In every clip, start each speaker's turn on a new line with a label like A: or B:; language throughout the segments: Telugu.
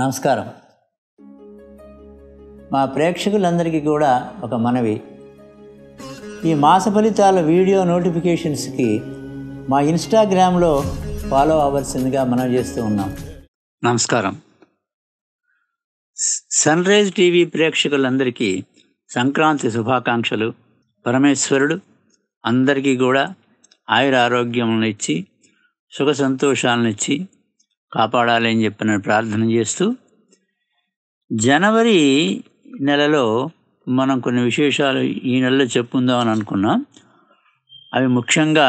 A: నమస్కారం మా ప్రేక్షకులందరికీ కూడా ఒక మనవి ఈ మాస ఫలితాల వీడియో నోటిఫికేషన్స్కి మా ఇన్స్టాగ్రామ్లో ఫాలో అవ్వాల్సిందిగా మనం చేస్తూ ఉన్నాం నమస్కారం సన్ రైజ్ టీవీ ప్రేక్షకులందరికీ సంక్రాంతి శుభాకాంక్షలు పరమేశ్వరుడు అందరికీ కూడా ఆయుర ఆరోగ్యములను ఇచ్చి సుఖ సంతోషాలను ఇచ్చి కాపాడాలని చెప్పి నేను ప్రార్థన చేస్తూ జనవరి నెలలో మనం కొన్ని విశేషాలు ఈ నెలలో చెప్పుకుందామని అనుకున్నాం అవి ముఖ్యంగా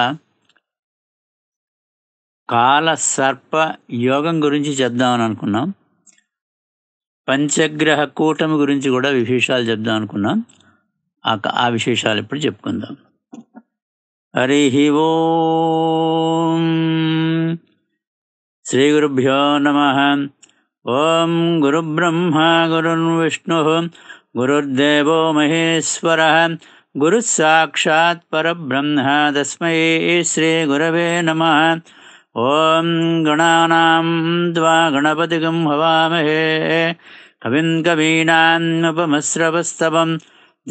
A: కాల సర్ప యోగం గురించి చెప్దామని అనుకున్నాం పంచగ్రహ కూటమి గురించి కూడా విశేషాలు చెప్దాం అనుకున్నాం ఆ ఆ విశేషాలు ఇప్పుడు చెప్పుకుందాం హరి ఓం श्रीगुरुभ्यो नमः ॐ गुरुब्रह्मा गुरुर्विष्णुः गुरुर्देवो महेश्वरः गुरुः परब्रह्म तस्मै श्रीगुरवे नमः ॐ गणानां द्वा गणपतिगम् भवामहे कविन् कवीनानुपमस्रपस्तवम्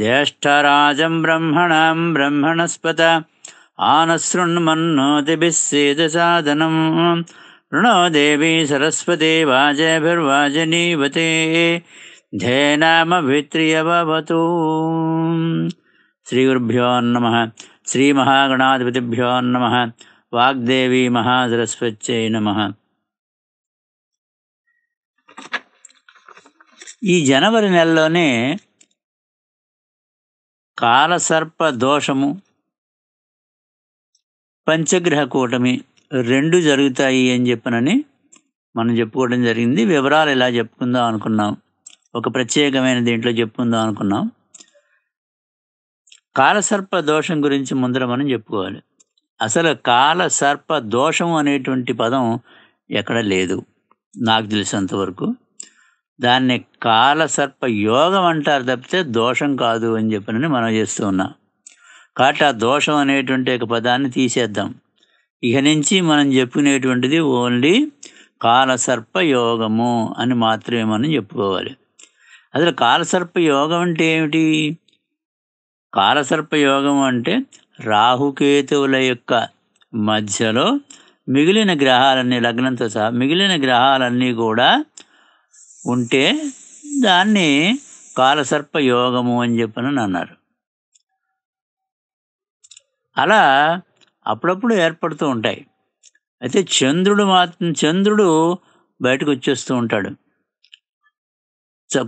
A: ज्येष्ठराजं ब्रह्मणां ब्रह्मणस्पत आनसृण्मन्नोतिभिः सेतुसाधनम् రుణో దేవి వాజభిర్వాజనీవతే ధ్యేనామభిత్రియవతు శ్రీ గురుభ్యో నమ శ్రీ మహాగణాధిపతిభ్యో నమ వాగ్దేవి మహాసరస్వత్యై నమ ఈ జనవరి నెలలోనే కాలసర్ప దోషము పంచగ్రహ కూటమి రెండు జరుగుతాయి అని చెప్పనని మనం చెప్పుకోవడం జరిగింది వివరాలు ఎలా చెప్పుకుందాం అనుకున్నాం ఒక ప్రత్యేకమైన దీంట్లో చెప్పుకుందాం అనుకున్నాం కాలసర్ప దోషం గురించి ముందర మనం చెప్పుకోవాలి అసలు కాలసర్ప దోషం అనేటువంటి పదం ఎక్కడ లేదు నాకు తెలిసినంతవరకు దాన్ని కాలసర్ప యోగం అంటారు తప్పితే దోషం కాదు అని చెప్పనని మనం చేస్తూ ఉన్నాం కాబట్టి ఆ దోషం అనేటువంటి ఒక పదాన్ని తీసేద్దాం ఇక నుంచి మనం చెప్పుకునేటువంటిది ఓన్లీ కాలసర్ప యోగము అని మాత్రమే మనం చెప్పుకోవాలి అసలు కాలసర్ప యోగం అంటే ఏమిటి కాలసర్ప యోగం అంటే రాహుకేతువుల యొక్క మధ్యలో మిగిలిన గ్రహాలన్నీ లగ్నంతో సహా మిగిలిన గ్రహాలన్నీ కూడా ఉంటే దాన్ని కాలసర్ప యోగము అని చెప్పని అన్నారు అలా అప్పుడప్పుడు ఏర్పడుతూ ఉంటాయి అయితే చంద్రుడు మాత్రం చంద్రుడు బయటకు వచ్చేస్తూ ఉంటాడు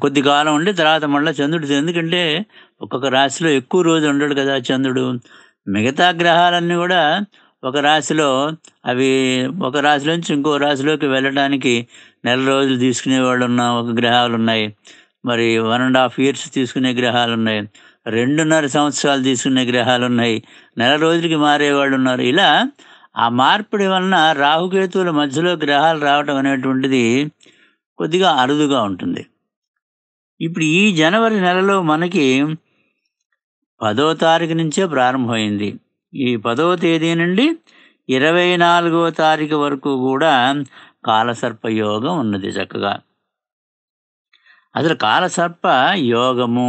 A: కొద్ది కాలం ఉండి తర్వాత మళ్ళీ చంద్రుడు ఎందుకంటే ఒక్కొక్క రాశిలో ఎక్కువ రోజు ఉండడు కదా చంద్రుడు మిగతా గ్రహాలన్నీ కూడా ఒక రాశిలో అవి ఒక రాశి నుంచి ఇంకో రాశిలోకి వెళ్ళడానికి నెల రోజులు తీసుకునే వాళ్ళు ఉన్న ఒక గ్రహాలు ఉన్నాయి మరి వన్ అండ్ హాఫ్ ఇయర్స్ తీసుకునే గ్రహాలు ఉన్నాయి రెండున్నర సంవత్సరాలు తీసుకునే గ్రహాలు ఉన్నాయి నెల రోజులకి మారేవాళ్ళు ఉన్నారు ఇలా ఆ మార్పిడి వలన రాహుకేతువుల మధ్యలో గ్రహాలు రావడం అనేటువంటిది కొద్దిగా అరుదుగా ఉంటుంది ఇప్పుడు ఈ జనవరి నెలలో మనకి పదో తారీఖు నుంచే ప్రారంభమైంది ఈ పదవ తేదీ నుండి ఇరవై నాలుగో తారీఖు వరకు కూడా కాలసర్పయోగం ఉన్నది చక్కగా అసలు కాలసర్ప యోగము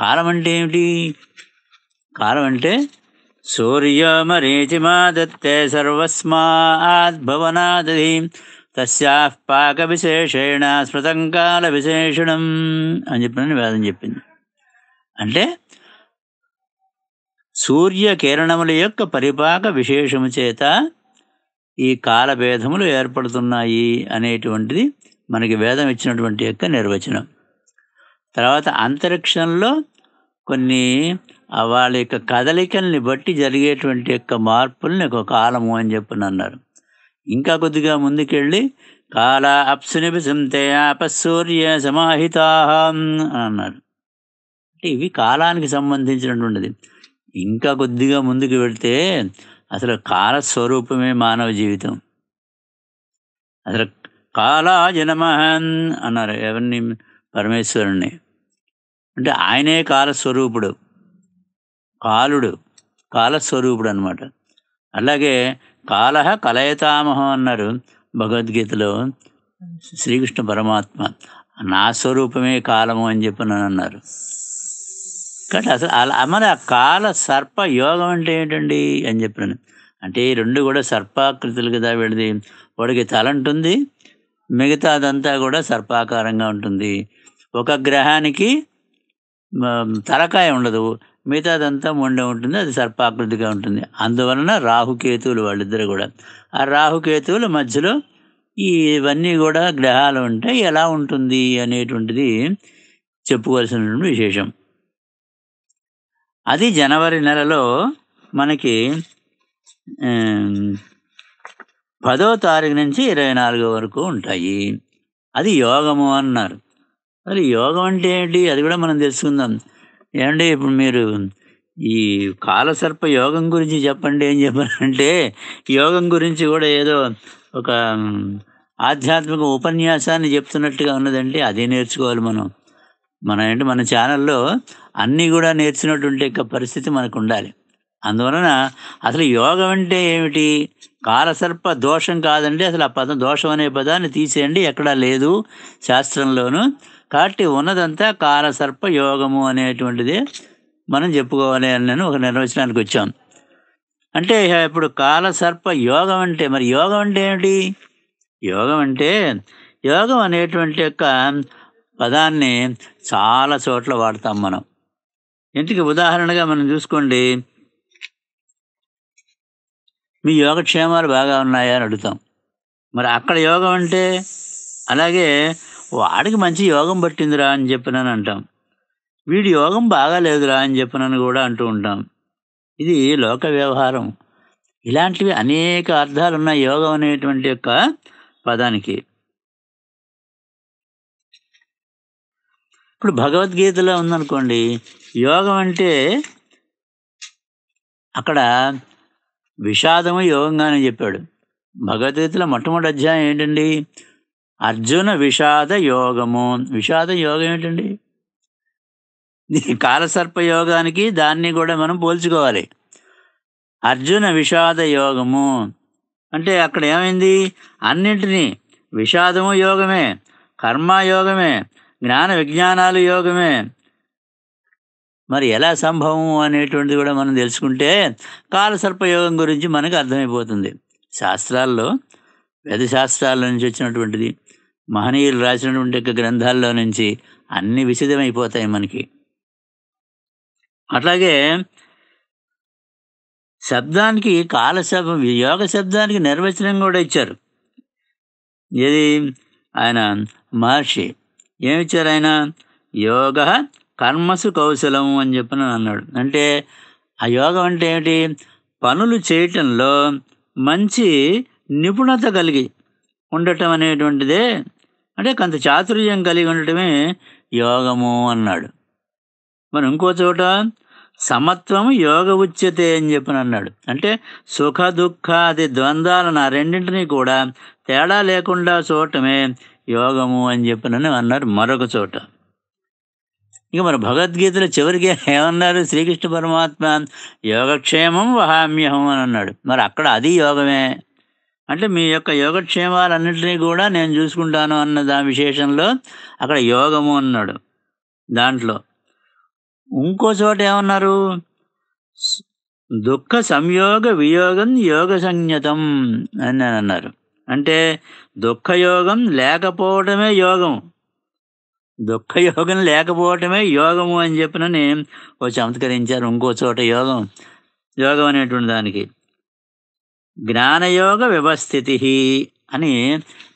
A: కాలం అంటే ఏమిటి కాలం అంటే సూర్య దత్తే సర్వస్మాద్భవనాదీ తస్యా పాక విశేషేణ స్మృతంకాల విశేషణం అని చెప్పినని వేదం చెప్పింది అంటే సూర్యకిరణముల యొక్క పరిపాక విశేషము చేత ఈ కాలభేదములు ఏర్పడుతున్నాయి అనేటువంటిది మనకి వేదం ఇచ్చినటువంటి యొక్క నిర్వచనం తర్వాత అంతరిక్షంలో కొన్ని వాళ్ళ యొక్క కదలికల్ని బట్టి జరిగేటువంటి యొక్క మార్పుల్ని ఒక కాలము అని చెప్పని అన్నారు ఇంకా కొద్దిగా ముందుకెళ్ళి కాల అప్సునిపిసంతే అపసూర్య అని అన్నారు అంటే ఇవి కాలానికి సంబంధించినటువంటిది ఇంకా కొద్దిగా ముందుకు వెళితే అసలు కాల స్వరూపమే మానవ జీవితం అసలు కాలా జనమహన్ అన్నారు ఎవరిని పరమేశ్వరుణ్ణి అంటే ఆయనే కాలస్వరూపుడు కాలుడు కాలస్వరూపుడు అనమాట అలాగే కాలహ కలయతామహం అన్నారు భగవద్గీతలో శ్రీకృష్ణ పరమాత్మ నా స్వరూపమే కాలము అని చెప్పి అన్నారు కాబట్టి అసలు అలా మరి ఆ కాల సర్ప యోగం అంటే ఏంటండి అని చెప్పినాను అంటే ఈ రెండు కూడా సర్పాకృతులు కదా వెళ్ళింది వాడికి తల ఉంటుంది మిగతాదంతా కూడా సర్పాకారంగా ఉంటుంది ఒక గ్రహానికి తలకాయ ఉండదు మిగతాదంతా మొండ ఉంటుంది అది సర్పాకృతిగా ఉంటుంది అందువలన రాహుకేతువులు వాళ్ళిద్దరు కూడా ఆ రాహుకేతువుల మధ్యలో ఈ ఇవన్నీ కూడా గ్రహాలు ఉంటాయి ఎలా ఉంటుంది అనేటువంటిది చెప్పుకోవాల్సిన విశేషం అది జనవరి నెలలో మనకి పదో తారీఖు నుంచి ఇరవై నాలుగో వరకు ఉంటాయి అది యోగము అన్నారు మరి యోగం అంటే ఏంటి అది కూడా మనం తెలుసుకుందాం ఏమంటే ఇప్పుడు మీరు ఈ కాలసర్ప యోగం గురించి చెప్పండి ఏం చెప్పారంటే యోగం గురించి కూడా ఏదో ఒక ఆధ్యాత్మిక ఉపన్యాసాన్ని చెప్తున్నట్టుగా ఉన్నదంటే అదే నేర్చుకోవాలి మనం మన ఏంటి మన ఛానల్లో అన్నీ కూడా నేర్చినటువంటి పరిస్థితి మనకు ఉండాలి అందువలన అసలు యోగం అంటే ఏమిటి కాలసర్ప దోషం కాదండి అసలు ఆ పదం దోషం అనే పదాన్ని తీసేయండి ఎక్కడా లేదు శాస్త్రంలోనూ కాబట్టి ఉన్నదంతా కాలసర్ప యోగము అనేటువంటిది మనం చెప్పుకోవాలి అని నేను ఒక నిర్వచనానికి వచ్చాను అంటే ఇప్పుడు కాలసర్ప యోగం అంటే మరి యోగం అంటే ఏమిటి యోగం అంటే యోగం అనేటువంటి యొక్క పదాన్ని చాలా చోట్ల వాడతాం మనం ఇంటికి ఉదాహరణగా మనం చూసుకోండి మీ యోగక్షేమాలు బాగా ఉన్నాయా అని అడుగుతాం మరి అక్కడ యోగం అంటే అలాగే వాడికి మంచి యోగం పట్టిందిరా అని చెప్పినని అంటాం వీడి యోగం బాగాలేదురా అని చెప్పినని కూడా అంటూ ఉంటాం ఇది లోక వ్యవహారం ఇలాంటివి అనేక ఉన్నాయి యోగం అనేటువంటి యొక్క పదానికి ఇప్పుడు భగవద్గీతలో ఉందనుకోండి యోగం అంటే అక్కడ విషాదము యోగంగానే చెప్పాడు భగవద్గీతలో మొట్టమొదటి అధ్యాయం ఏంటండి అర్జున విషాద యోగము విషాద యోగం ఏంటండి కాలసర్ప యోగానికి దాన్ని కూడా మనం పోల్చుకోవాలి అర్జున విషాద యోగము అంటే అక్కడ ఏమైంది అన్నింటినీ విషాదము యోగమే కర్మ యోగమే జ్ఞాన విజ్ఞానాలు యోగమే మరి ఎలా సంభవము అనేటువంటిది కూడా మనం తెలుసుకుంటే కాలసర్పయోగం గురించి మనకు అర్థమైపోతుంది శాస్త్రాల్లో వేద శాస్త్రాల నుంచి వచ్చినటువంటిది మహనీయులు రాసినటువంటి యొక్క గ్రంథాల్లో నుంచి అన్ని విశదమైపోతాయి మనకి అట్లాగే శబ్దానికి కాల యోగ శబ్దానికి నిర్వచనం కూడా ఇచ్చారు ఏది ఆయన మహర్షి ఏమిచ్చారు ఆయన యోగ కర్మసు కౌశలం అని చెప్పిన అన్నాడు అంటే ఆ యోగం అంటే ఏమిటి పనులు చేయటంలో మంచి నిపుణత కలిగి ఉండటం అనేటువంటిదే అంటే కొంత చాతుర్యం కలిగి ఉండటమే యోగము అన్నాడు మరి ఇంకో చోట సమత్వము యోగ ఉచ్యతే అని చెప్పని అన్నాడు అంటే సుఖ దుఃఖ అది ద్వంద్వాలను నా రెండింటినీ కూడా తేడా లేకుండా చూడటమే యోగము అని చెప్పినని అన్నారు మరొక చోట ఇక మరి భగవద్గీతలో చివరికి ఏమన్నారు శ్రీకృష్ణ పరమాత్మ యోగక్షేమం వహామ్యహం అని అన్నాడు మరి అక్కడ అది యోగమే అంటే మీ యొక్క యోగక్షేమాలన్నింటినీ కూడా నేను చూసుకుంటాను అన్న దా విశేషంలో అక్కడ యోగము అన్నాడు దాంట్లో ఇంకో చోట ఏమన్నారు దుఃఖ సంయోగ వియోగం యోగ సంజ్ఞతం అని నేను అన్నారు అంటే దుఃఖయోగం లేకపోవటమే యోగం దుఃఖయోగం లేకపోవటమే యోగము అని చెప్పిన నేను ఓ చమత్కరించారు ఇంకో చోట యోగం యోగం అనేటువంటి దానికి జ్ఞానయోగ వ్యవస్థితి అని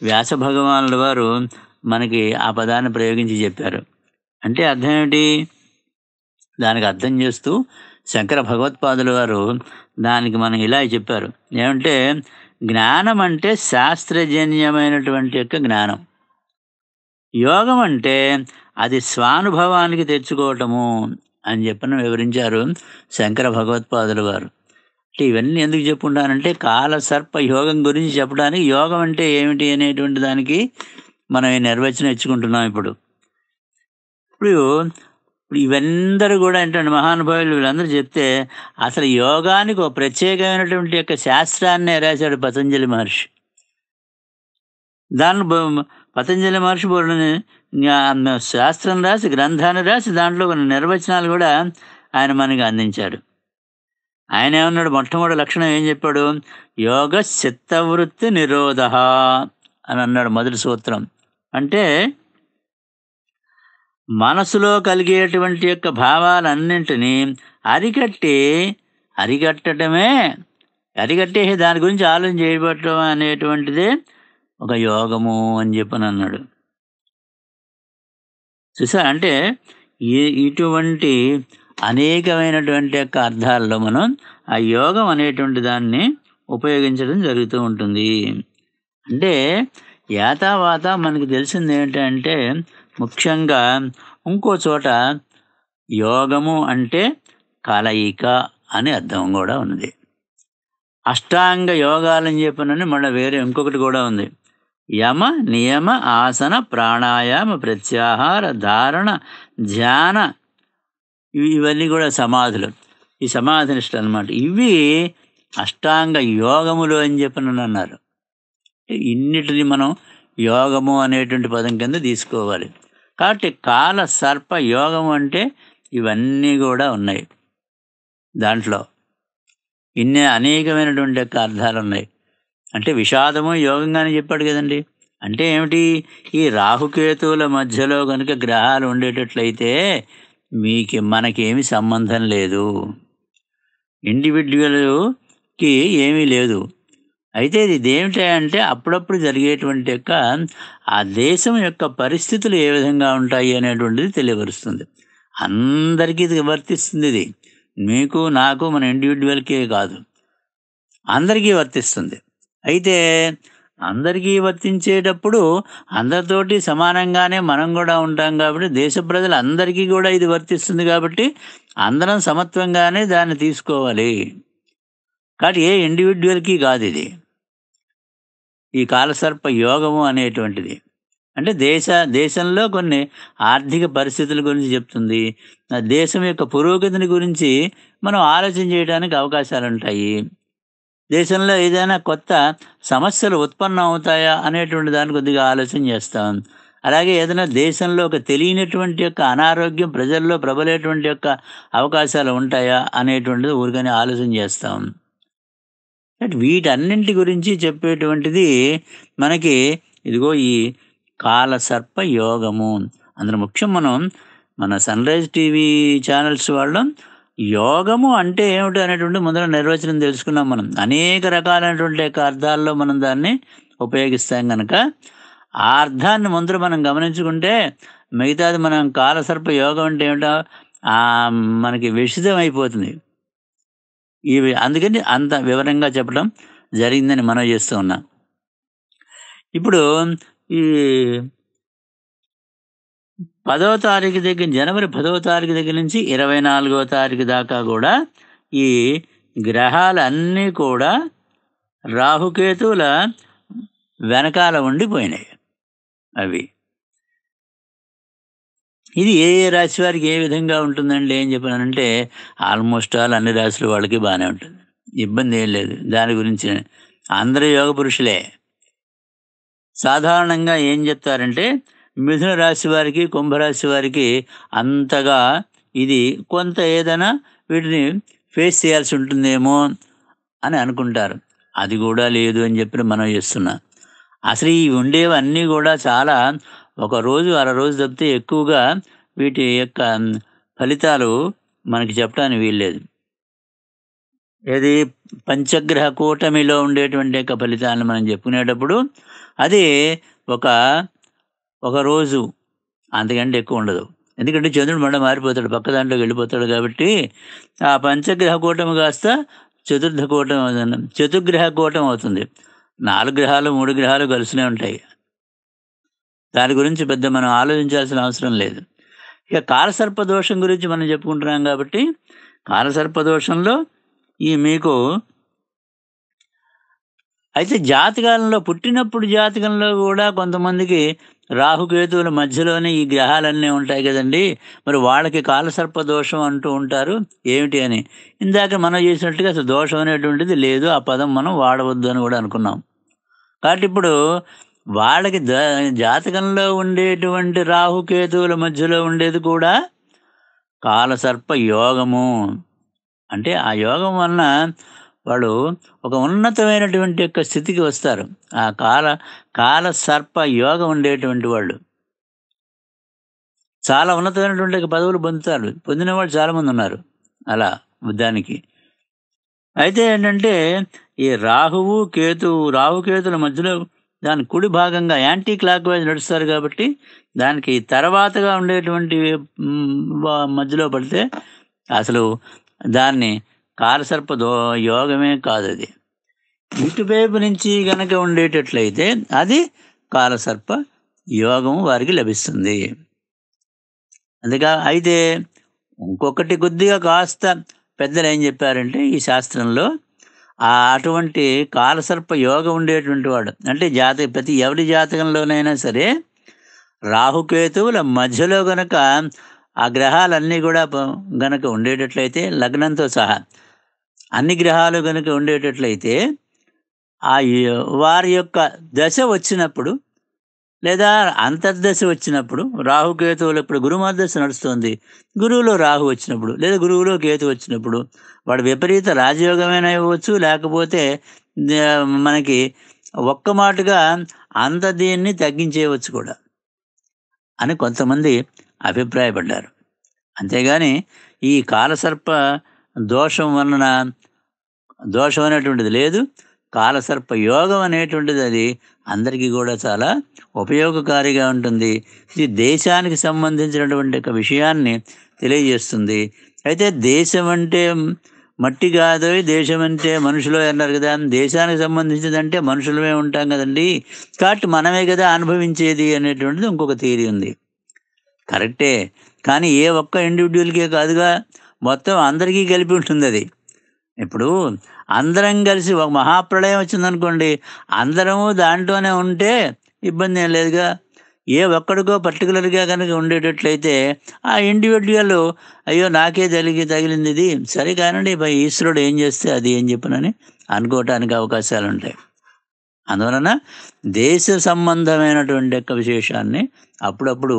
A: వ్యాస భగవానుల వారు మనకి ఆ పదాన్ని ప్రయోగించి చెప్పారు అంటే అర్థం ఏమిటి దానికి అర్థం చేస్తూ శంకర భగవత్పాదుల వారు దానికి మనం ఇలా చెప్పారు ఏమంటే జ్ఞానం అంటే శాస్త్రజన్యమైనటువంటి యొక్క జ్ఞానం యోగం అంటే అది స్వానుభవానికి తెచ్చుకోవటము అని చెప్పిన వివరించారు శంకర భగవత్పాదుల వారు ఇవన్నీ ఎందుకు చెప్పుంటానంటే కాల సర్ప యోగం గురించి చెప్పడానికి యోగం అంటే ఏమిటి అనేటువంటి దానికి మనం ఈ నిర్వచనం ఇచ్చుకుంటున్నాం ఇప్పుడు ఇప్పుడు ఇవందరూ కూడా ఏంటంటే మహానుభావులు వీళ్ళందరూ చెప్తే అసలు యోగానికి ఒక ప్రత్యేకమైనటువంటి యొక్క శాస్త్రాన్ని రాశాడు పతంజలి మహర్షి దాని పతంజలి మహర్షి శాస్త్రం రాసి గ్రంథాన్ని రాసి దాంట్లో కొన్ని నిర్వచనాలు కూడా ఆయన మనకి అందించాడు ఆయన ఏమన్నాడు మొట్టమొదటి లక్షణం ఏం చెప్పాడు యోగ చిత్తవృత్తి నిరోధ అని అన్నాడు మొదటి సూత్రం అంటే మనసులో కలిగేటువంటి యొక్క భావాలన్నింటినీ అరికట్టి అరికట్టడమే అరికట్టే దాని గురించి ఆలోచన చేయబట్టడం అనేటువంటిది ఒక యోగము అని చెప్పని అన్నాడు చూసా అంటే ఇటువంటి అనేకమైనటువంటి యొక్క అర్థాల్లో మనం ఆ యోగం అనేటువంటి దాన్ని ఉపయోగించడం జరుగుతూ ఉంటుంది అంటే యాతావాత మనకి తెలిసింది ఏంటంటే ముఖ్యంగా ఇంకో చోట యోగము అంటే కలయిక అనే అర్థం కూడా ఉన్నది అష్టాంగ యోగాలని చెప్పినని మళ్ళీ వేరే ఇంకొకటి కూడా ఉంది యమ నియమ ఆసన ప్రాణాయామ ప్రత్యాహార ధారణ ధ్యాన ఇవన్నీ కూడా సమాధులు ఈ నిష్ట అనమాట ఇవి అష్టాంగ యోగములు అని చెప్పి నన్ను అన్నారు ఇన్నిటిని మనం యోగము అనేటువంటి పదం కింద తీసుకోవాలి కాబట్టి కాల సర్ప యోగం అంటే ఇవన్నీ కూడా ఉన్నాయి దాంట్లో ఇన్ని అనేకమైనటువంటి యొక్క అర్థాలు ఉన్నాయి అంటే విషాదము యోగంగానే చెప్పాడు కదండి అంటే ఏమిటి ఈ రాహుకేతువుల మధ్యలో కనుక గ్రహాలు ఉండేటట్లయితే మీకు మనకేమి సంబంధం లేదు ఇండివిజువల్కి ఏమీ లేదు అయితే ఇది ఏమిటి అంటే అప్పుడప్పుడు జరిగేటువంటి యొక్క ఆ దేశం యొక్క పరిస్థితులు ఏ విధంగా ఉంటాయి అనేటువంటిది తెలియపరుస్తుంది అందరికీ ఇది వర్తిస్తుంది ఇది మీకు నాకు మన ఇండివిజువల్కే కాదు అందరికీ వర్తిస్తుంది అయితే అందరికీ వర్తించేటప్పుడు అందరితోటి సమానంగానే మనం కూడా ఉంటాం కాబట్టి దేశ ప్రజలు అందరికీ కూడా ఇది వర్తిస్తుంది కాబట్టి అందరం సమత్వంగానే దాన్ని తీసుకోవాలి కాబట్టి ఏ ఇండివిజువల్కి కాదు ఇది ఈ కాలసర్ప యోగము అనేటువంటిది అంటే దేశ దేశంలో కొన్ని ఆర్థిక పరిస్థితుల గురించి చెప్తుంది దేశం యొక్క పురోగతిని గురించి మనం ఆలోచన చేయడానికి అవకాశాలు ఉంటాయి దేశంలో ఏదైనా కొత్త సమస్యలు ఉత్పన్నం అవుతాయా అనేటువంటి దాన్ని కొద్దిగా ఆలోచన చేస్తాం అలాగే ఏదైనా దేశంలో ఒక తెలియనటువంటి యొక్క అనారోగ్యం ప్రజల్లో ప్రబలేటువంటి యొక్క అవకాశాలు ఉంటాయా అనేటువంటిది ఊరికనే ఆలోచన చేస్తాం వీటన్నింటి గురించి చెప్పేటువంటిది మనకి ఇదిగో ఈ సర్ప యోగము అందులో ముఖ్యం మనం మన సన్ రైజ్ టీవీ ఛానల్స్ వాళ్ళం యోగము అంటే ఏమిటి అనేటువంటి ముందర నిర్వచనం తెలుసుకున్నాం మనం అనేక రకాలైనటువంటి అర్థాల్లో మనం దాన్ని ఉపయోగిస్తాం కనుక ఆ అర్థాన్ని ముందర మనం గమనించుకుంటే మిగతాది మనం కాలసర్ప యోగం అంటే ఏమిటో మనకి విషితం అయిపోతుంది ఇవి అందుకని అంత వివరంగా చెప్పడం జరిగిందని మనం చేస్తూ ఉన్నాం ఇప్పుడు ఈ పదవ తారీఖు దగ్గర జనవరి పదవ తారీఖు దగ్గర నుంచి ఇరవై నాలుగవ తారీఖు దాకా కూడా ఈ గ్రహాలన్నీ కూడా రాహుకేతువుల వెనకాల ఉండిపోయినాయి అవి ఇది ఏ ఏ రాశి వారికి ఏ విధంగా ఉంటుందండి ఏం చెప్పానంటే ఆల్మోస్ట్ ఆల్ అన్ని రాశులు వాళ్ళకి బాగానే ఉంటుంది ఇబ్బంది ఏం లేదు దాని గురించి అందరూ యోగ పురుషులే సాధారణంగా ఏం చెప్తారంటే మిథున రాశి వారికి కుంభరాశి వారికి అంతగా ఇది కొంత ఏదైనా వీటిని ఫేస్ చేయాల్సి ఉంటుందేమో అని అనుకుంటారు అది కూడా లేదు అని చెప్పి మనం చేస్తున్నాం అసలు ఈ ఉండేవన్నీ కూడా చాలా ఒక రోజు అర రోజు తప్పితే ఎక్కువగా వీటి యొక్క ఫలితాలు మనకి చెప్పడానికి వీల్లేదు ఏది పంచగ్రహ కూటమిలో ఉండేటువంటి యొక్క ఫలితాలను మనం చెప్పుకునేటప్పుడు అది ఒక ఒకరోజు అంతకంటే ఎక్కువ ఉండదు ఎందుకంటే చంద్రుడు మళ్ళీ మారిపోతాడు పక్క దాంట్లోకి వెళ్ళిపోతాడు కాబట్టి ఆ పంచగ్రహ కూటమి కాస్త చతుర్థ కూటమి చతుర్గ్రహ కూటమి అవుతుంది నాలుగు గ్రహాలు మూడు గ్రహాలు కలిసినే ఉంటాయి దాని గురించి పెద్ద మనం ఆలోచించాల్సిన అవసరం లేదు ఇక దోషం గురించి మనం చెప్పుకుంటున్నాం కాబట్టి దోషంలో ఈ మీకు అయితే జాతకాలంలో పుట్టినప్పుడు జాతకంలో కూడా కొంతమందికి రాహుకేతువుల మధ్యలోనే ఈ గ్రహాలన్నీ ఉంటాయి కదండి మరి వాళ్ళకి కాలసర్ప దోషం అంటూ ఉంటారు ఏమిటి అని ఇందాక మనం చేసినట్టుగా అసలు దోషం అనేటువంటిది లేదు ఆ పదం మనం వాడవద్దు అని కూడా అనుకున్నాం కాబట్టి ఇప్పుడు వాళ్ళకి జాతకంలో ఉండేటువంటి రాహుకేతువుల మధ్యలో ఉండేది కూడా కాలసర్ప యోగము అంటే ఆ యోగం వలన వాళ్ళు ఒక ఉన్నతమైనటువంటి యొక్క స్థితికి వస్తారు ఆ కాల కాల సర్ప యోగం ఉండేటువంటి వాళ్ళు చాలా ఉన్నతమైనటువంటి పదవులు పొందుతారు పొందిన వాళ్ళు చాలామంది ఉన్నారు అలా బుద్ధానికి అయితే ఏంటంటే ఈ రాహువు కేతువు రాహుకేతుల మధ్యలో దాని కుడి భాగంగా యాంటీ క్లాక్ వైజ్ నడుస్తారు కాబట్టి దానికి తర్వాతగా ఉండేటువంటి మధ్యలో పడితే అసలు దాన్ని కాలసర్ప దో యోగమే కాదు అది ఇటువైపు నుంచి గనక ఉండేటట్లయితే అది కాలసర్ప యోగం వారికి లభిస్తుంది అందుకే అయితే ఇంకొకటి కొద్దిగా కాస్త పెద్దలు ఏం చెప్పారంటే ఈ శాస్త్రంలో ఆ అటువంటి కాలసర్ప యోగం ఉండేటువంటి వాడు అంటే జాతక ప్రతి ఎవరి జాతకంలోనైనా సరే రాహుకేతువుల మధ్యలో గనక ఆ గ్రహాలన్నీ కూడా గనక ఉండేటట్లయితే లగ్నంతో సహా అన్ని గ్రహాలు కనుక ఉండేటట్లయితే ఆ వారి యొక్క దశ వచ్చినప్పుడు లేదా అంతర్దశ వచ్చినప్పుడు రాహుకేతువులు ఇప్పుడు గురుమర్దశ నడుస్తుంది గురువులో రాహు వచ్చినప్పుడు లేదా గురువులో కేతు వచ్చినప్పుడు వాడు విపరీత రాజయోగమైన ఇవ్వచ్చు లేకపోతే మనకి ఒక్క మాటగా అంత దీన్ని తగ్గించేయవచ్చు కూడా అని కొంతమంది అభిప్రాయపడ్డారు అంతేగాని ఈ కాలసర్ప దోషం వలన దోషం అనేటువంటిది లేదు కాలసర్ప యోగం అనేటువంటిది అది అందరికీ కూడా చాలా ఉపయోగకారిగా ఉంటుంది ఇది దేశానికి సంబంధించినటువంటి ఒక విషయాన్ని తెలియజేస్తుంది అయితే దేశం అంటే మట్టి కాదు దేశం అంటే మనుషులు అన్నారు కదా దేశానికి సంబంధించిందంటే మనుషులమే ఉంటాం కదండి కాబట్టి మనమే కదా అనుభవించేది అనేటువంటిది ఇంకొక థీరీ ఉంది కరెక్టే కానీ ఏ ఒక్క ఇండివిజువల్కే కాదుగా మొత్తం అందరికీ కలిపి ఉంటుంది అది ఇప్పుడు అందరం కలిసి ఒక మహాప్రళయం వచ్చిందనుకోండి అందరము దాంట్లోనే ఉంటే ఇబ్బంది ఏం లేదుగా ఏ ఒక్కడికో పర్టికులర్గా కనుక ఉండేటట్లయితే ఆ ఇండివిజువల్ అయ్యో నాకే తగిలి తగిలింది ఇది సరే కానండి ఈశ్వరుడు ఏం చేస్తే అది ఏం చెప్పనని అనుకోవటానికి అవకాశాలు ఉంటాయి అందువలన దేశ సంబంధమైనటువంటి యొక్క విశేషాన్ని అప్పుడప్పుడు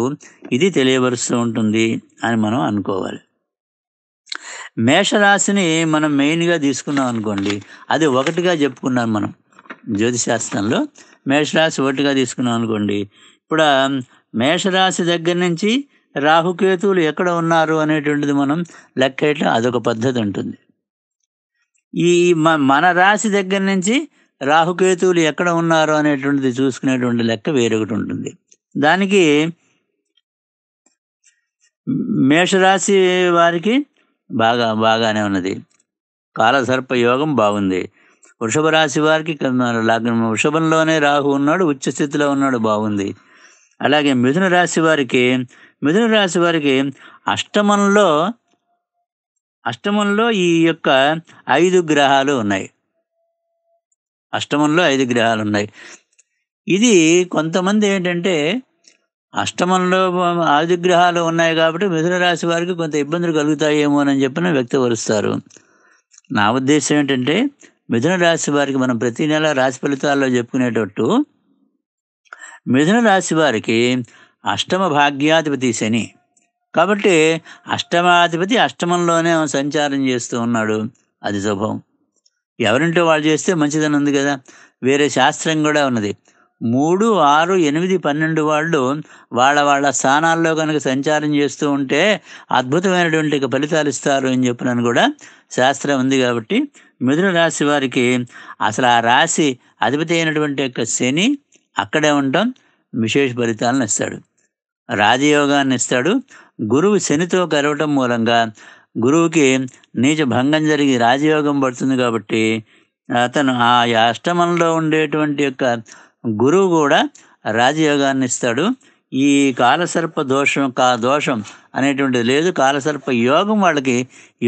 A: ఇది తెలియపరుస్తూ ఉంటుంది అని మనం అనుకోవాలి మేషరాశిని మనం మెయిన్గా తీసుకున్నాం అనుకోండి అది ఒకటిగా చెప్పుకున్నాం మనం జ్యోతిశాస్త్రంలో మేషరాశి ఒకటిగా తీసుకున్నాం అనుకోండి ఇప్పుడు మేషరాశి దగ్గర నుంచి రాహుకేతువులు ఎక్కడ ఉన్నారు అనేటువంటిది మనం లెక్కేయటం అదొక పద్ధతి ఉంటుంది ఈ మన రాశి దగ్గర నుంచి రాహుకేతువులు ఎక్కడ ఉన్నారు అనేటువంటిది చూసుకునేటువంటి లెక్క వేరొకటి ఉంటుంది దానికి మేషరాశి వారికి బాగా బాగానే ఉన్నది కాలసర్ప యోగం బాగుంది వృషభ రాశి వారికి లగ్నం వృషభంలోనే రాహు ఉన్నాడు స్థితిలో ఉన్నాడు బాగుంది అలాగే మిథున రాశి వారికి మిథున రాశి వారికి అష్టమంలో అష్టమంలో ఈ యొక్క ఐదు గ్రహాలు ఉన్నాయి అష్టమంలో ఐదు గ్రహాలు ఉన్నాయి ఇది కొంతమంది ఏంటంటే అష్టమంలో ఆదిగ్రహాలు ఉన్నాయి కాబట్టి మిథున రాశి వారికి కొంత ఇబ్బందులు కలుగుతాయేమో అని చెప్పిన వ్యక్తపరుస్తారు నా ఉద్దేశం ఏంటంటే మిథున రాశి వారికి మనం ప్రతి నెల రాశి ఫలితాల్లో చెప్పుకునేటట్టు మిథున రాశి వారికి అష్టమ భాగ్యాధిపతి శని కాబట్టి అష్టమాధిపతి అష్టమంలోనే సంచారం చేస్తూ ఉన్నాడు అది శుభం ఎవరింటో వాళ్ళు చేస్తే మంచిదని ఉంది కదా వేరే శాస్త్రం కూడా ఉన్నది మూడు ఆరు ఎనిమిది పన్నెండు వాళ్ళు వాళ్ళ వాళ్ళ స్థానాల్లో కనుక సంచారం చేస్తూ ఉంటే అద్భుతమైనటువంటి ఫలితాలు ఇస్తారు అని చెప్పినాను కూడా శాస్త్రం ఉంది కాబట్టి మిథున రాశి వారికి అసలు ఆ రాశి అధిపతి అయినటువంటి యొక్క శని అక్కడే ఉండటం విశేష ఫలితాలను ఇస్తాడు రాజయోగాన్ని ఇస్తాడు గురువు శనితో కలవటం మూలంగా గురువుకి నీచ భంగం జరిగి రాజయోగం పడుతుంది కాబట్టి అతను ఆ అష్టమంలో ఉండేటువంటి యొక్క గురువు కూడా రాజయోగాన్ని ఇస్తాడు ఈ కాలసర్ప దోషం కా దోషం అనేటువంటిది లేదు కాలసర్ప యోగం వాళ్ళకి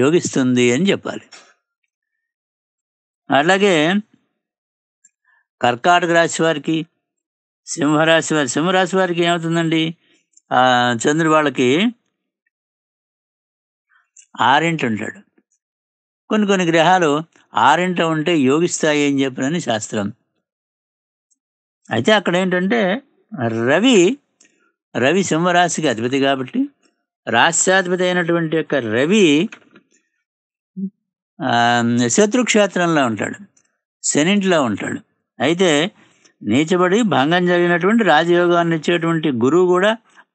A: యోగిస్తుంది అని చెప్పాలి అలాగే కర్కాటక రాశి వారికి సింహరాశి వారి సింహరాశి వారికి ఏమవుతుందండి చంద్రుడు వాళ్ళకి ఆరింట ఉంటాడు కొన్ని కొన్ని గ్రహాలు ఆరింట ఉంటే యోగిస్తాయి అని చెప్పినని శాస్త్రం అయితే అక్కడ ఏంటంటే రవి రవి సింహరాశికి అధిపతి కాబట్టి రాశ్యాధిపతి అయినటువంటి యొక్క రవి శత్రుక్షేత్రంలో ఉంటాడు శనింట్లో ఉంటాడు అయితే నీచబడి భంగం జరిగినటువంటి రాజయోగాన్ని ఇచ్చేటువంటి గురువు కూడా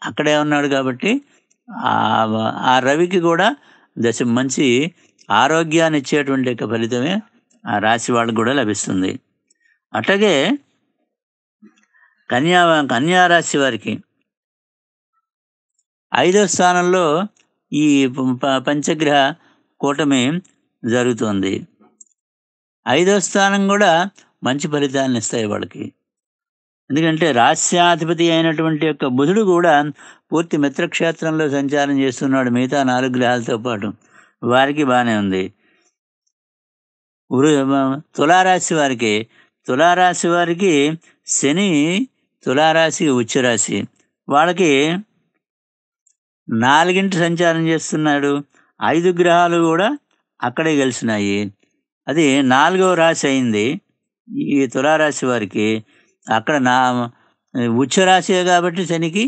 A: అక్కడే ఉన్నాడు కాబట్టి ఆ రవికి కూడా దశ మంచి ఆరోగ్యాన్ని ఇచ్చేటువంటి యొక్క ఫలితమే ఆ రాశి వాళ్ళకు కూడా లభిస్తుంది అట్లాగే కన్యా కన్యారాశి వారికి ఐదో స్థానంలో ఈ పంచగ్రహ కూటమి జరుగుతుంది ఐదో స్థానం కూడా మంచి ఫలితాన్ని ఇస్తాయి వాళ్ళకి ఎందుకంటే రాస్యాధిపతి అయినటువంటి యొక్క బుధుడు కూడా పూర్తి మిత్రక్షేత్రంలో సంచారం చేస్తున్నాడు మిగతా నాలుగు గ్రహాలతో పాటు వారికి బాగానే ఉంది తులారాశి వారికి తులారాశి వారికి శని తులారాశి ఉచ్చరాశి వాళ్ళకి నాలుగింటి సంచారం చేస్తున్నాడు ఐదు గ్రహాలు కూడా అక్కడే గెలిచినాయి అది నాలుగవ రాశి అయింది ఈ తులారాశి వారికి అక్కడ నా ఉచ్చరాశే కాబట్టి శనికి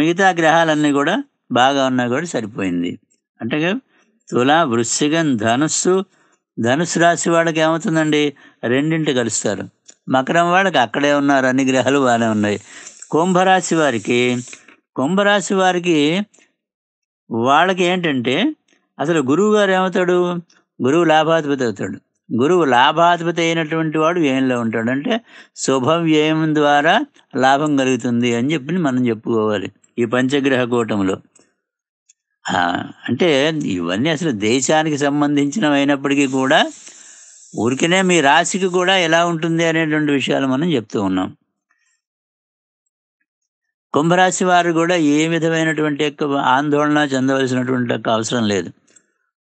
A: మిగతా గ్రహాలన్నీ కూడా బాగా ఉన్నా కూడా సరిపోయింది అంటే తుల వృశ్చికం ధనుస్సు ధనుసు రాశి వాళ్ళకి ఏమవుతుందండి రెండింటి కలుస్తారు మకరం వాళ్ళకి అక్కడే ఉన్నారు అన్ని గ్రహాలు బాగానే ఉన్నాయి కుంభరాశి వారికి కుంభరాశి వారికి వాళ్ళకి ఏంటంటే అసలు గురువు గారు ఏమవుతాడు గురువు లాభాధిపతి అవుతాడు గురువు లాభాధిపతి అయినటువంటి వాడు వ్యయంలో ఉంటాడు అంటే శుభం వ్యయం ద్వారా లాభం కలుగుతుంది అని చెప్పి మనం చెప్పుకోవాలి ఈ పంచగ్రహ కూటంలో అంటే ఇవన్నీ అసలు దేశానికి సంబంధించినవైనప్పటికీ కూడా ఊరికనే మీ రాశికి కూడా ఎలా ఉంటుంది అనేటువంటి విషయాలు మనం చెప్తూ ఉన్నాం కుంభరాశి వారు కూడా ఏ విధమైనటువంటి యొక్క ఆందోళన చెందవలసినటువంటి యొక్క అవసరం లేదు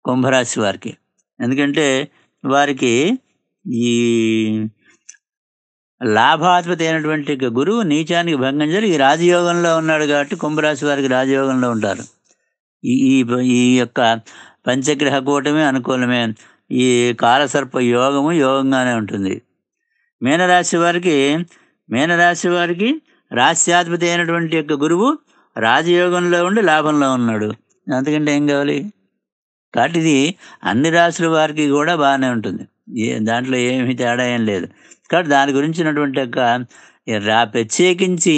A: కుంభరాశి వారికి ఎందుకంటే వారికి ఈ లాభాధిపతి అయినటువంటి గురువు నీచానికి భంగం జరిగి ఈ రాజయోగంలో ఉన్నాడు కాబట్టి కుంభరాశి వారికి రాజయోగంలో ఉంటారు ఈ ఈ యొక్క పంచగ్రహ కూటమి అనుకూలమే ఈ కాలసర్ప యోగము యోగంగానే ఉంటుంది మీనరాశి వారికి మీనరాశి వారికి రాశ్యాధిపతి అయినటువంటి యొక్క గురువు రాజయోగంలో ఉండి లాభంలో ఉన్నాడు అంతకంటే ఏం కావాలి కాబట్టి ఇది అన్ని రాశుల వారికి కూడా బాగానే ఉంటుంది ఏ దాంట్లో ఏమి తేడా ఏం లేదు కాబట్టి దాని గురించినటువంటి యొక్క ప్రత్యేకించి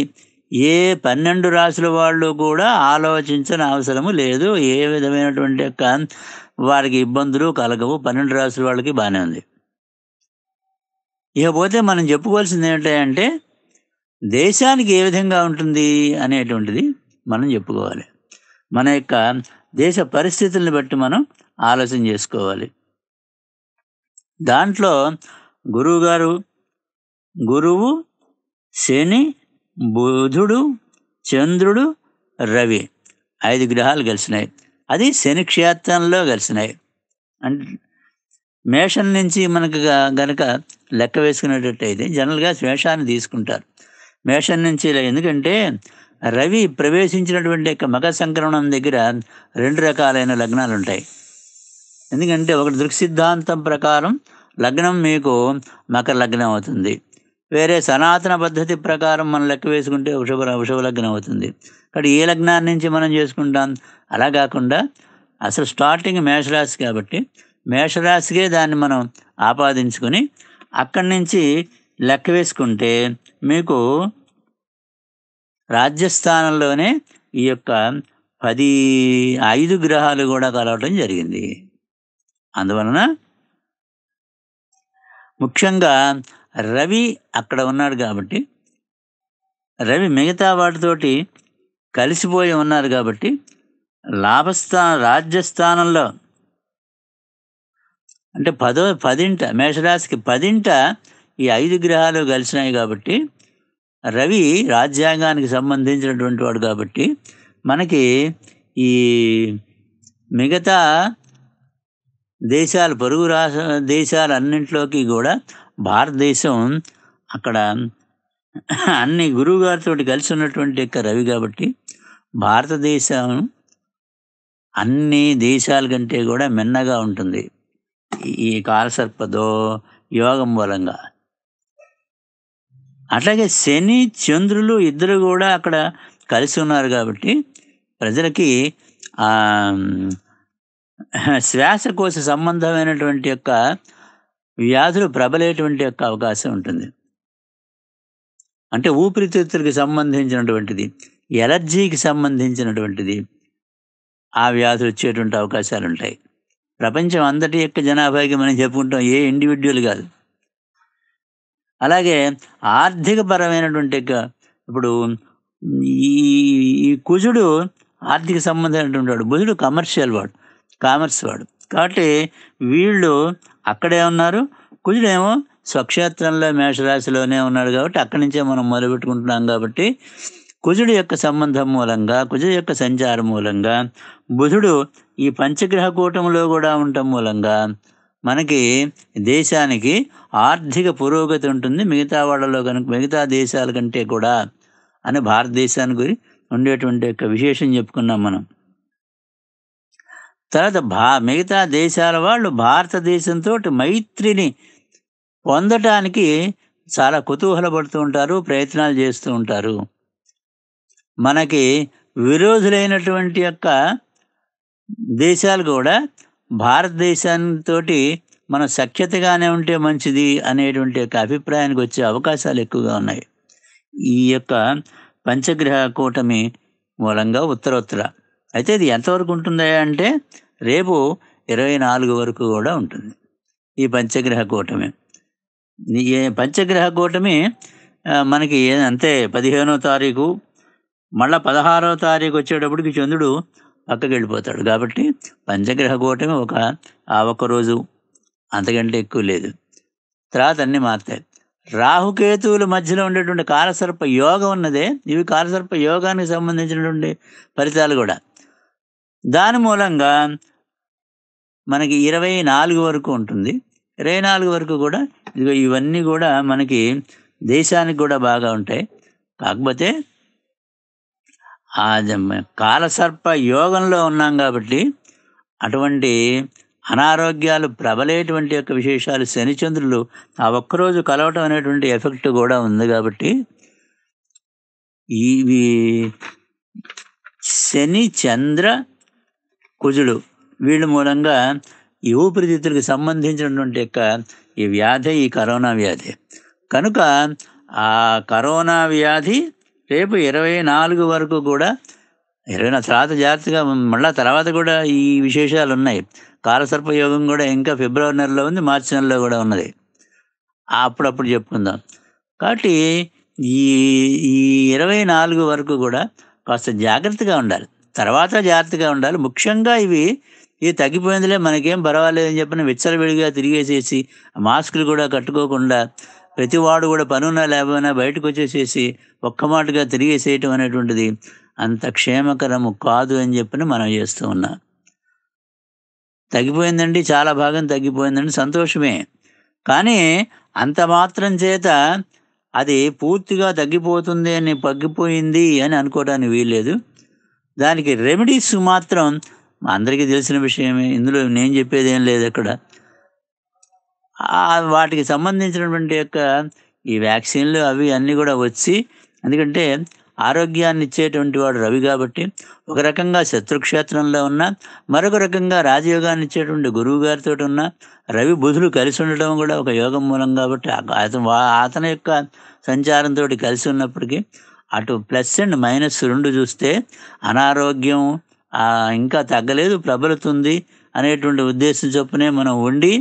A: ఏ పన్నెండు రాసుల వాళ్ళు కూడా ఆలోచించని అవసరము లేదు ఏ విధమైనటువంటి యొక్క వారికి ఇబ్బందులు కలగవు పన్నెండు రాసుల వాళ్ళకి బాగానే ఉంది ఇకపోతే మనం చెప్పుకోవాల్సింది ఏంటంటే దేశానికి ఏ విధంగా ఉంటుంది అనేటువంటిది మనం చెప్పుకోవాలి మన యొక్క దేశ పరిస్థితులను బట్టి మనం ఆలోచన చేసుకోవాలి దాంట్లో గురువుగారు గురువు శని బుధుడు చంద్రుడు రవి ఐదు గ్రహాలు కలిసినాయి అది శని క్షేత్రంలో కలిసినాయి అంటే మేషం నుంచి మనకు గనక లెక్క వేసుకునేటట్టయితే జనరల్గా శ్వేషాన్ని తీసుకుంటారు మేషం నుంచి ఎందుకంటే రవి ప్రవేశించినటువంటి యొక్క మకర సంక్రమణం దగ్గర రెండు రకాలైన లగ్నాలు ఉంటాయి ఎందుకంటే ఒకటి దృక్సిద్ధాంతం ప్రకారం లగ్నం మీకు మకర లగ్నం అవుతుంది వేరే సనాతన పద్ధతి ప్రకారం మనం లెక్క వేసుకుంటే వృషభ వృషభ లగ్నం అవుతుంది కాబట్టి ఏ లగ్నాన్ని నుంచి మనం చేసుకుంటాం అలా కాకుండా అసలు స్టార్టింగ్ మేషరాశి కాబట్టి మేషరాశికే దాన్ని మనం ఆపాదించుకొని అక్కడి నుంచి లెక్క వేసుకుంటే మీకు రాజ్యస్థానంలోనే ఈ యొక్క పది ఐదు గ్రహాలు కూడా కలవటం జరిగింది అందువలన ముఖ్యంగా రవి అక్కడ ఉన్నాడు కాబట్టి రవి మిగతా వాటితోటి కలిసిపోయి ఉన్నారు కాబట్టి లాభస్థా రాజ్యస్థానంలో అంటే పదో పదింట మేషరాశికి పదింట ఈ ఐదు గ్రహాలు కలిసినాయి కాబట్టి రవి రాజ్యాంగానికి సంబంధించినటువంటి వాడు కాబట్టి మనకి ఈ మిగతా దేశాలు పొరుగు రాష్ట్ర దేశాలన్నింటిలోకి కూడా భారతదేశం అక్కడ అన్ని గురువు గారితో కలిసి ఉన్నటువంటి యొక్క రవి కాబట్టి భారతదేశం అన్ని దేశాల కంటే కూడా మిన్నగా ఉంటుంది ఈ కాలసర్పదో యోగం మూలంగా అట్లాగే శని చంద్రులు ఇద్దరు కూడా అక్కడ కలిసి ఉన్నారు కాబట్టి ప్రజలకి శ్వాసకోశ సంబంధమైనటువంటి యొక్క వ్యాధులు ప్రబలేటువంటి యొక్క అవకాశం ఉంటుంది అంటే ఊపిరితిత్తులకి సంబంధించినటువంటిది ఎలర్జీకి సంబంధించినటువంటిది ఆ వ్యాధులు వచ్చేటువంటి అవకాశాలు ఉంటాయి ప్రపంచం అంతటి యొక్క జనాభాకి మనం చెప్పుకుంటాం ఏ ఇండివిజువల్ కాదు అలాగే ఆర్థికపరమైనటువంటి ఇప్పుడు ఈ ఈ కుజుడు ఆర్థిక సంబంధమైనటువంటి వాడు బుజుడు కమర్షియల్ వాడు కామర్స్ వాడు కాబట్టి వీళ్ళు అక్కడే ఉన్నారు కుజుడేమో స్వక్షేత్రంలో మేషరాశిలోనే ఉన్నాడు కాబట్టి అక్కడి నుంచే మనం మొదలుపెట్టుకుంటున్నాం కాబట్టి కుజుడు యొక్క సంబంధం మూలంగా కుజుడు యొక్క సంచారం మూలంగా బుధుడు ఈ పంచగ్రహ కూటంలో కూడా ఉండటం మూలంగా మనకి దేశానికి ఆర్థిక పురోగతి ఉంటుంది మిగతా వాళ్ళలో కనుక మిగతా దేశాల కంటే కూడా అని భారతదేశానికి ఉండేటువంటి యొక్క విశేషం చెప్పుకున్నాం మనం తర్వాత భా మిగతా దేశాల వాళ్ళు భారతదేశంతో మైత్రిని పొందటానికి చాలా కుతూహలపడుతూ ఉంటారు ప్రయత్నాలు చేస్తూ ఉంటారు మనకి విరోధులైనటువంటి యొక్క దేశాలు కూడా భారతదేశంతో మన సఖ్యతగానే ఉంటే మంచిది అనేటువంటి యొక్క అభిప్రాయానికి వచ్చే అవకాశాలు ఎక్కువగా ఉన్నాయి ఈ యొక్క పంచగ్రహ కూటమి మూలంగా ఉత్తరోత్తర అయితే ఇది ఎంతవరకు ఉంటుంది అంటే రేపు ఇరవై నాలుగు వరకు కూడా ఉంటుంది ఈ పంచగ్రహ కూటమి పంచగ్రహ కూటమి మనకి అంతే పదిహేనో తారీఖు మళ్ళీ పదహారో తారీఖు వచ్చేటప్పటికి చంద్రుడు పక్కకి వెళ్ళిపోతాడు కాబట్టి పంచగ్రహ కూటమి ఒక ఆ ఒక్కరోజు అంతకంటే ఎక్కువ లేదు తర్వాత అన్నీ మారుతాయి రాహుకేతువుల మధ్యలో ఉండేటువంటి కాలసర్ప యోగం ఉన్నదే ఇవి కాలసర్ప యోగానికి సంబంధించినటువంటి ఫలితాలు కూడా దాని మూలంగా మనకి ఇరవై నాలుగు వరకు ఉంటుంది ఇరవై నాలుగు వరకు కూడా ఇదిగో ఇవన్నీ కూడా మనకి దేశానికి కూడా బాగా ఉంటాయి కాకపోతే ఆ కాలసర్ప యోగంలో ఉన్నాం కాబట్టి అటువంటి అనారోగ్యాలు ప్రబలేటువంటి యొక్క విశేషాలు శనిచంద్రులు ఆ ఒక్కరోజు కలవటం అనేటువంటి ఎఫెక్ట్ కూడా ఉంది కాబట్టి ఇవి శని చంద్ర కుజుడు వీళ్ళ మూలంగా ఈ ఊపిరితిత్తులకు సంబంధించినటువంటి యొక్క ఈ వ్యాధి ఈ కరోనా వ్యాధి కనుక ఆ కరోనా వ్యాధి రేపు ఇరవై నాలుగు వరకు కూడా ఇరవై నాలుగు తర్వాత జాగ్రత్తగా మళ్ళీ తర్వాత కూడా ఈ విశేషాలు ఉన్నాయి కాలసర్పయోగం కూడా ఇంకా ఫిబ్రవరి నెలలో ఉంది మార్చి నెలలో కూడా ఉన్నది అప్పుడప్పుడు చెప్పుకుందాం కాబట్టి ఈ ఈ ఇరవై నాలుగు వరకు కూడా కాస్త జాగ్రత్తగా ఉండాలి తర్వాత జాగ్రత్తగా ఉండాలి ముఖ్యంగా ఇవి ఇది తగ్గిపోయిందిలే మనకేం పర్వాలేదు అని చెప్పిన విచ్చలవిడిగా తిరిగేసేసి మాస్కులు కూడా కట్టుకోకుండా ప్రతివాడు కూడా పనున్నా లేకపోయినా బయటకు వచ్చేసేసి ఒక్క మాటగా తిరిగేసేయటం అనేటువంటిది అంత క్షేమకరము కాదు అని చెప్పి మనం చేస్తూ ఉన్నాం తగ్గిపోయిందండి చాలా భాగం తగ్గిపోయిందండి సంతోషమే కానీ అంత మాత్రం చేత అది పూర్తిగా తగ్గిపోతుంది అని తగ్గిపోయింది అని అనుకోవడానికి వీల్లేదు దానికి రెమెడీస్ మాత్రం అందరికీ తెలిసిన విషయమే ఇందులో నేను చెప్పేది ఏం లేదు అక్కడ వాటికి సంబంధించినటువంటి యొక్క ఈ వ్యాక్సిన్లు అవి అన్నీ కూడా వచ్చి ఎందుకంటే ఆరోగ్యాన్ని ఇచ్చేటువంటి వాడు రవి కాబట్టి ఒక రకంగా శత్రుక్షేత్రంలో ఉన్న మరొక రకంగా రాజయోగాన్ని ఇచ్చేటువంటి గురువు గారితో ఉన్న రవి బుధులు కలిసి ఉండడం కూడా ఒక యోగం మూలం కాబట్టి అతను అతని యొక్క సంచారంతో కలిసి ఉన్నప్పటికీ అటు ప్లస్ అండ్ మైనస్ రెండు చూస్తే అనారోగ్యం ఇంకా తగ్గలేదు ప్రబలుతుంది అనేటువంటి ఉద్దేశం చొప్పునే మనం ఉండి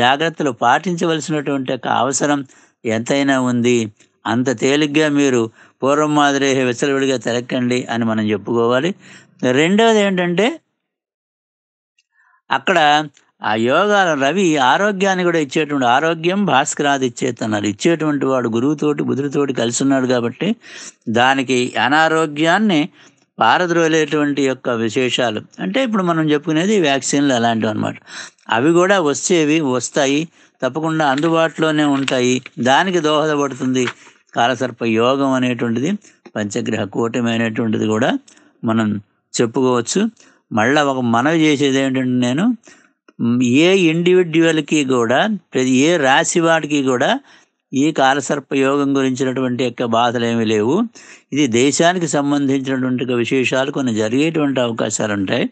A: జాగ్రత్తలు పాటించవలసినటువంటి అవసరం ఎంతైనా ఉంది అంత తేలిగ్గా మీరు పూర్వం మాదిరే విసలవిడిగా తిరక్కండి అని మనం చెప్పుకోవాలి రెండవది ఏంటంటే అక్కడ ఆ యోగాల రవి ఆరోగ్యాన్ని కూడా ఇచ్చేటువంటి ఆరోగ్యం భాస్కరాది ఇచ్చేస్తున్నారు ఇచ్చేటువంటి వాడు గురువుతోటి బుధుడితోటి కలిసి ఉన్నాడు కాబట్టి దానికి అనారోగ్యాన్ని పారద్రోలేటువంటి యొక్క విశేషాలు అంటే ఇప్పుడు మనం చెప్పుకునేది వ్యాక్సిన్లు అలాంటివి అనమాట అవి కూడా వచ్చేవి వస్తాయి తప్పకుండా అందుబాటులోనే ఉంటాయి దానికి దోహదపడుతుంది కాలసర్ప యోగం అనేటువంటిది పంచగ్రహ కూటమి అనేటువంటిది కూడా మనం చెప్పుకోవచ్చు మళ్ళీ ఒక మనవి చేసేది ఏంటంటే నేను ఏ ఇండివిడ్యువల్కి కూడా ఏ రాశి వాడికి కూడా ఈ కాలసర్పయోగం గురించినటువంటి యొక్క బాధలు ఏమీ లేవు ఇది దేశానికి సంబంధించినటువంటి విశేషాలు కొన్ని జరిగేటువంటి అవకాశాలు ఉంటాయి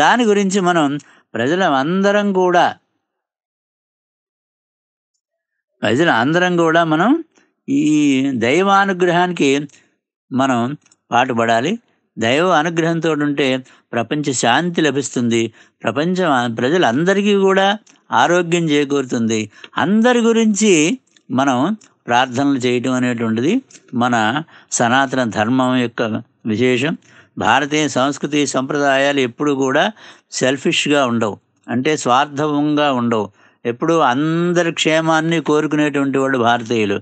A: దాని గురించి మనం ప్రజల అందరం కూడా ప్రజల అందరం కూడా మనం ఈ దైవానుగ్రహానికి మనం పాటుపడాలి దైవ అనుగ్రహంతో ఉంటే ప్రపంచ శాంతి లభిస్తుంది ప్రపంచం ప్రజలందరికీ కూడా ఆరోగ్యం చేకూరుతుంది అందరి గురించి మనం ప్రార్థనలు చేయటం అనేటువంటిది మన సనాతన ధర్మం యొక్క విశేషం భారతీయ సంస్కృతి సంప్రదాయాలు ఎప్పుడు కూడా సెల్ఫిష్గా ఉండవు అంటే స్వార్థవంగా ఉండవు ఎప్పుడు అందరి క్షేమాన్ని కోరుకునేటువంటి వాళ్ళు భారతీయులు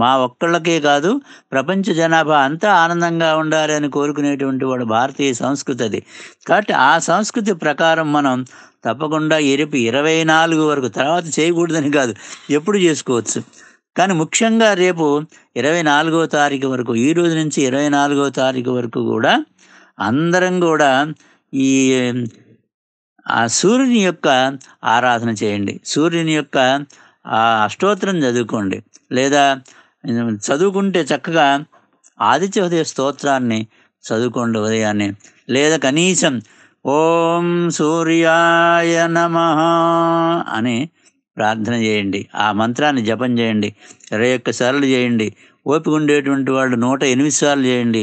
A: మా ఒక్కళ్ళకే కాదు ప్రపంచ జనాభా అంతా ఆనందంగా ఉండాలి అని కోరుకునేటువంటి వాడు భారతీయ సంస్కృతి అది కాబట్టి ఆ సంస్కృతి ప్రకారం మనం తప్పకుండా ఇరపి ఇరవై నాలుగు వరకు తర్వాత చేయకూడదని కాదు ఎప్పుడు చేసుకోవచ్చు కానీ ముఖ్యంగా రేపు ఇరవై నాలుగో తారీఖు వరకు ఈ రోజు నుంచి ఇరవై నాలుగో తారీఖు వరకు కూడా అందరం కూడా ఈ ఆ సూర్యుని యొక్క ఆరాధన చేయండి సూర్యుని యొక్క ఆ అష్టోత్తరం చదువుకోండి లేదా చదువుకుంటే చక్కగా ఆదిత్య ఉదయ స్తోత్రాన్ని చదువుకోండి ఉదయాన్ని లేదా కనీసం ఓం సూర్యాయ నమ అని ప్రార్థన చేయండి ఆ మంత్రాన్ని జపం చేయండి ఇరవై ఒక్క సార్లు చేయండి ఓపిక ఉండేటువంటి వాళ్ళు నూట ఎనిమిది సార్లు చేయండి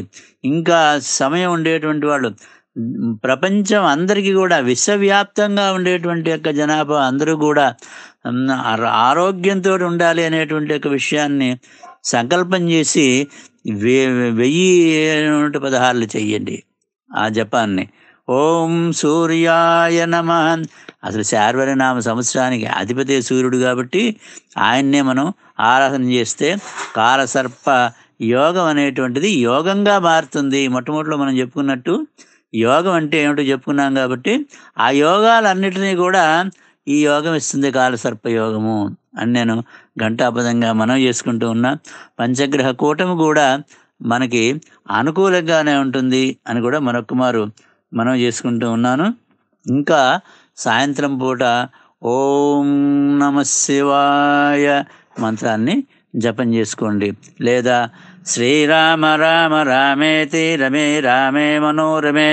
A: ఇంకా సమయం ఉండేటువంటి వాళ్ళు ప్రపంచం అందరికీ కూడా విశ్వవ్యాప్తంగా ఉండేటువంటి యొక్క జనాభా అందరూ కూడా ఆరోగ్యంతో ఉండాలి అనేటువంటి ఒక విషయాన్ని సంకల్పం చేసి వె వెయ్యి నూట పదహారులు చెయ్యండి ఆ జపాన్ని ఓం సూర్యాయ నమ అసలు నామ సంవత్సరానికి అధిపతి సూర్యుడు కాబట్టి ఆయన్నే మనం ఆరాధన చేస్తే కాలసర్ప యోగం అనేటువంటిది యోగంగా మారుతుంది మొట్టమొదటిలో మనం చెప్పుకున్నట్టు యోగం అంటే ఏమిటో చెప్పుకున్నాం కాబట్టి ఆ యోగాలన్నిటినీ కూడా ఈ యోగం ఇస్తుంది కాలసర్ప యోగము అని నేను ఘంటాపదంగా మనం చేసుకుంటూ ఉన్నా పంచగ్రహ కూటమి కూడా మనకి అనుకూలంగానే ఉంటుంది అని కూడా మరొకమారు మనం చేసుకుంటూ ఉన్నాను ఇంకా సాయంత్రం పూట ఓం నమ శివాయ మంత్రాన్ని జపం చేసుకోండి లేదా శ్రీరామ రామ రామేతి రమే రామే మనోరమే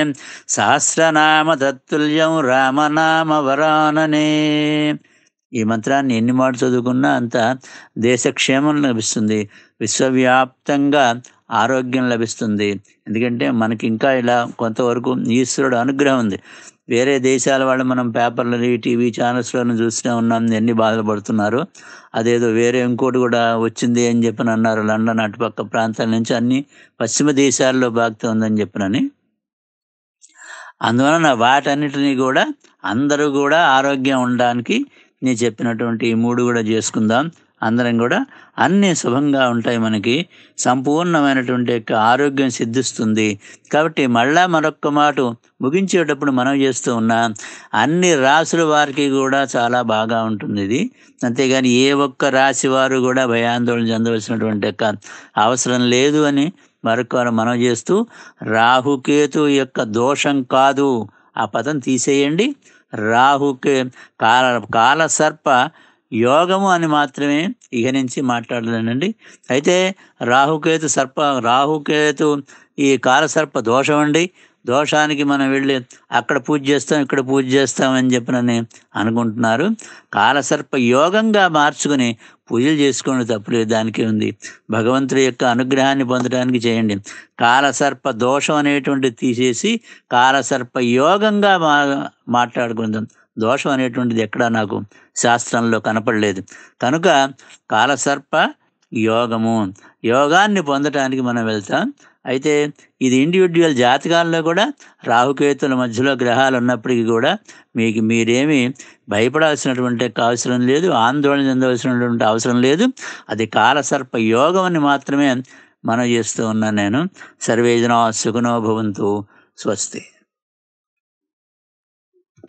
A: సహస్రనామ తత్తుల్యం రామనామ వరాననే ఈ మంత్రాన్ని ఎన్ని మాటలు చదువుకున్నా అంత దేశక్షేమం లభిస్తుంది విశ్వవ్యాప్తంగా ఆరోగ్యం లభిస్తుంది ఎందుకంటే మనకి ఇంకా ఇలా కొంతవరకు ఈశ్వరుడు అనుగ్రహం ఉంది వేరే దేశాల వాళ్ళు మనం పేపర్లని టీవీ ఛానల్స్లను చూస్తూనే ఉన్నాం ఎన్ని పడుతున్నారు అదేదో వేరే ఇంకోటి కూడా వచ్చింది అని చెప్పని అన్నారు లండన్ అటుపక్క ప్రాంతాల నుంచి అన్ని పశ్చిమ దేశాల్లో బాగుతూ ఉందని చెప్పినని అందువలన వాటన్నిటినీ కూడా అందరూ కూడా ఆరోగ్యం ఉండడానికి నేను చెప్పినటువంటి ఈ మూడు కూడా చేసుకుందాం అందరం కూడా అన్నీ శుభంగా ఉంటాయి మనకి సంపూర్ణమైనటువంటి యొక్క ఆరోగ్యం సిద్ధిస్తుంది కాబట్టి మళ్ళా మరొక్క మాట ముగించేటప్పుడు మనం చేస్తూ ఉన్న అన్ని రాసుల వారికి కూడా చాలా బాగా ఉంటుంది ఇది అంతేగాని ఏ ఒక్క రాశి వారు కూడా భయాందోళన చెందవలసినటువంటి యొక్క అవసరం లేదు అని మరొక మనం చేస్తూ రాహుకేతు యొక్క దోషం కాదు ఆ పదం తీసేయండి రాహుకే కాల కాలసర్ప యోగము అని మాత్రమే ఇక నుంచి మాట్లాడలేనండి అయితే రాహుకేతు సర్ప రాహుకేతు ఈ కాలసర్ప దోషం అండి దోషానికి మనం వెళ్ళి అక్కడ పూజ చేస్తాం ఇక్కడ పూజ చేస్తామని చెప్పినని అనుకుంటున్నారు కాలసర్ప యోగంగా మార్చుకుని పూజలు చేసుకోండి తప్పులేదు దానికి ఉంది భగవంతుడి యొక్క అనుగ్రహాన్ని పొందడానికి చేయండి కాలసర్ప దోషం అనేటువంటి తీసేసి కాలసర్ప యోగంగా మా మాట్లాడుకుందాం దోషం అనేటువంటిది ఎక్కడా నాకు శాస్త్రంలో కనపడలేదు కనుక కాలసర్ప యోగము యోగాన్ని పొందటానికి మనం వెళ్తాం అయితే ఇది ఇండివిజువల్ జాతకాల్లో కూడా రాహుకేతుల మధ్యలో గ్రహాలు ఉన్నప్పటికీ కూడా మీకు మీరేమీ భయపడాల్సినటువంటి అవసరం లేదు ఆందోళన చెందవలసినటువంటి అవసరం లేదు అది కాలసర్ప యోగం అని మాత్రమే మనం చేస్తూ ఉన్నాను నేను సర్వేజన సుఖనో భవంతు స్వస్తి